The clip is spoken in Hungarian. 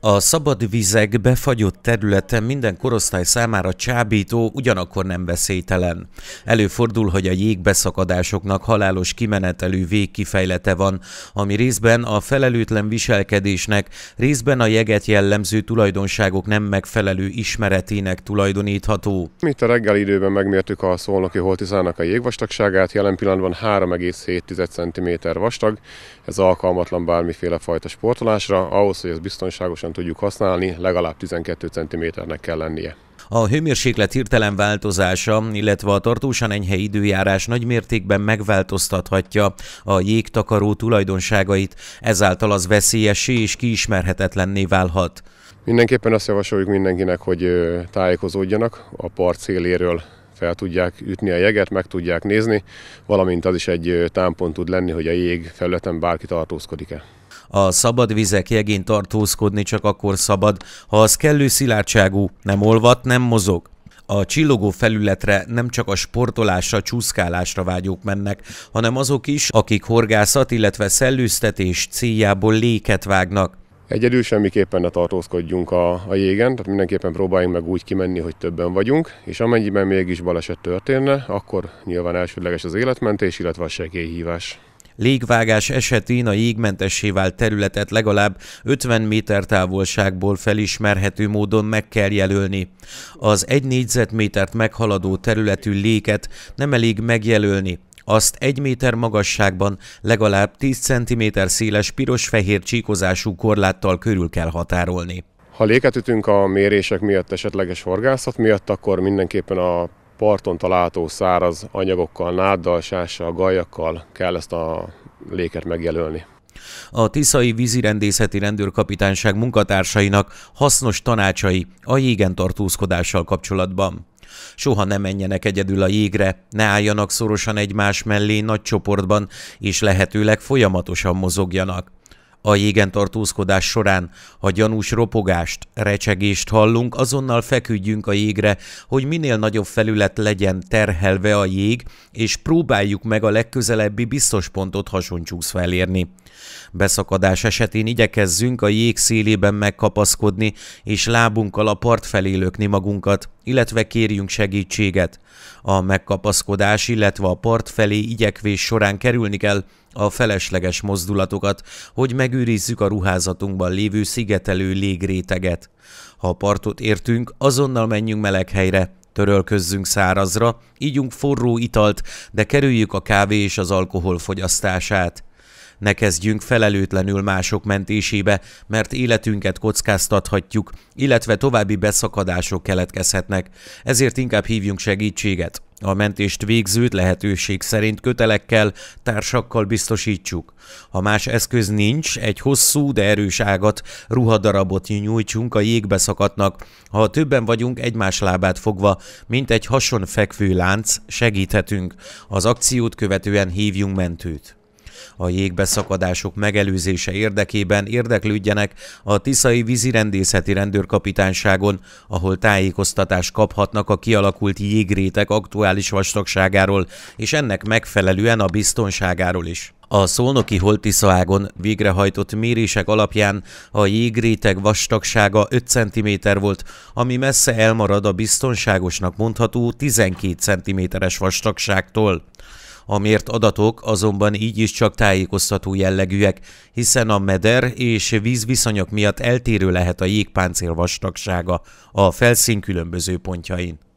A szabad vizek befagyott területen minden korosztály számára csábító, ugyanakkor nem veszélytelen. Előfordul, hogy a jégbeszakadásoknak halálos kimenetelű végkifejlete van, ami részben a felelőtlen viselkedésnek, részben a jeget jellemző tulajdonságok nem megfelelő ismeretének tulajdonítható. Mi itt a reggel időben megmértük a szolnoki holtizának a jégvastagságát, jelen pillanatban 3,7 cm vastag, ez alkalmatlan bármiféle fajta sportolásra, ahhoz, hogy ez biztonságosan optimálisan tudjuk használni, legalább 12 cm-nek kell lennie. A hőmérséklet hirtelen változása, illetve a tartósan enyhe időjárás nagy mértékben megváltoztathatja a jégtakaró tulajdonságait, ezáltal az veszélyessé és kiismerhetetlenné válhat. Mindenképpen azt javasoljuk mindenkinek, hogy tájékozódjanak a part széléről fel tudják ütni a jeget, meg tudják nézni, valamint az is egy támpont tud lenni, hogy a jég felületen bárki tartózkodik-e. A szabad vizek jegén tartózkodni csak akkor szabad, ha az kellő szilárdságú, nem olvat, nem mozog. A csillogó felületre nem csak a sportolásra, csúszkálásra vágyók mennek, hanem azok is, akik horgászat, illetve szellőztetés céljából léket vágnak. Egyedül semmiképpen ne tartózkodjunk a, a jégen, tehát mindenképpen próbáljunk meg úgy kimenni, hogy többen vagyunk, és amennyiben mégis baleset történne, akkor nyilván elsődleges az életmentés, illetve a segélyhívás. Légvágás esetén a jégmentessé vált területet legalább 50 méter távolságból felismerhető módon meg kell jelölni. Az egy négyzetmétert meghaladó területű léket nem elég megjelölni, azt egy méter magasságban legalább 10 cm széles piros-fehér csíkozású korláttal körül kell határolni. Ha léket ütünk a mérések miatt, esetleges horgászat miatt, akkor mindenképpen a parton található száraz anyagokkal, náddal, sással, gajakkal kell ezt a léket megjelölni. A Tiszai Vízirendészeti Rendőrkapitányság munkatársainak hasznos tanácsai a jégen tartózkodással kapcsolatban. Soha ne menjenek egyedül a jégre, ne álljanak szorosan egymás mellé nagy csoportban, és lehetőleg folyamatosan mozogjanak. A jégen tartózkodás során, ha gyanús ropogást, recsegést hallunk, azonnal feküdjünk a jégre, hogy minél nagyobb felület legyen terhelve a jég, és próbáljuk meg a legközelebbi biztos pontot hasoncsúsz felérni. Beszakadás esetén igyekezzünk a jég szélében megkapaszkodni, és lábunkkal a part felé lökni magunkat illetve kérjünk segítséget. A megkapaszkodás, illetve a part felé igyekvés során kerülni kell a felesleges mozdulatokat, hogy megőrizzük a ruházatunkban lévő szigetelő légréteget. Ha a partot értünk, azonnal menjünk meleg helyre, törölközzünk szárazra, ígyunk forró italt, de kerüljük a kávé és az alkohol fogyasztását. Ne kezdjünk felelőtlenül mások mentésébe, mert életünket kockáztathatjuk, illetve további beszakadások keletkezhetnek. Ezért inkább hívjunk segítséget. A mentést végzőt lehetőség szerint kötelekkel, társakkal biztosítsuk. Ha más eszköz nincs, egy hosszú, de erős ágat, ruhadarabot nyújtsunk a jégbe szakadnak. Ha többen vagyunk egymás lábát fogva, mint egy hason fekvő lánc, segíthetünk. Az akciót követően hívjunk mentőt. A jégbeszakadások megelőzése érdekében érdeklődjenek a Tiszai vízirendészeti rendőrkapitányságon, ahol tájékoztatást kaphatnak a kialakult jégrétek aktuális vastagságáról, és ennek megfelelően a biztonságáról is. A szolnoki holtiszaágon végrehajtott mérések alapján a jégréteg vastagsága 5 cm volt, ami messze elmarad a biztonságosnak mondható 12 cm-es vastagságtól. A mért adatok azonban így is csak tájékoztató jellegűek, hiszen a meder és vízviszonyok miatt eltérő lehet a jégpáncél vastagsága a felszín különböző pontjain.